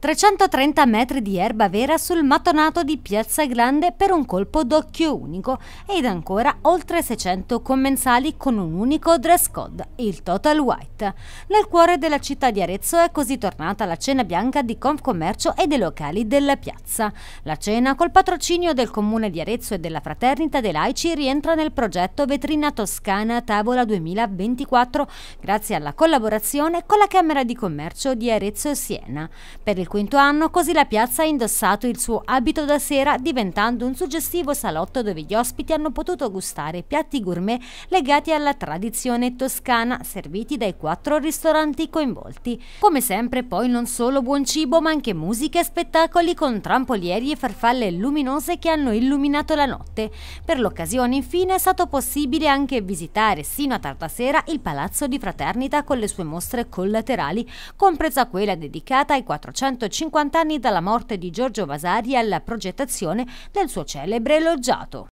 330 metri di erba vera sul mattonato di Piazza Grande per un colpo d'occhio unico ed ancora oltre 600 commensali con un unico dress code, il Total White. Nel cuore della città di Arezzo è così tornata la cena bianca di Confcommercio e dei locali della piazza. La cena col patrocinio del Comune di Arezzo e della Fraternita dei Laici rientra nel progetto Vetrina Toscana Tavola 2024 grazie alla collaborazione con la Camera di Commercio di Arezzo e Siena. Per il quinto anno così la piazza ha indossato il suo abito da sera diventando un suggestivo salotto dove gli ospiti hanno potuto gustare piatti gourmet legati alla tradizione toscana serviti dai quattro ristoranti coinvolti. Come sempre poi non solo buon cibo ma anche musica e spettacoli con trampolieri e farfalle luminose che hanno illuminato la notte. Per l'occasione infine è stato possibile anche visitare sino a tarda sera il Palazzo di Fraternita con le sue mostre collaterali, compresa quella dedicata ai 400 150 anni dalla morte di Giorgio Vasari alla progettazione del suo celebre loggiato.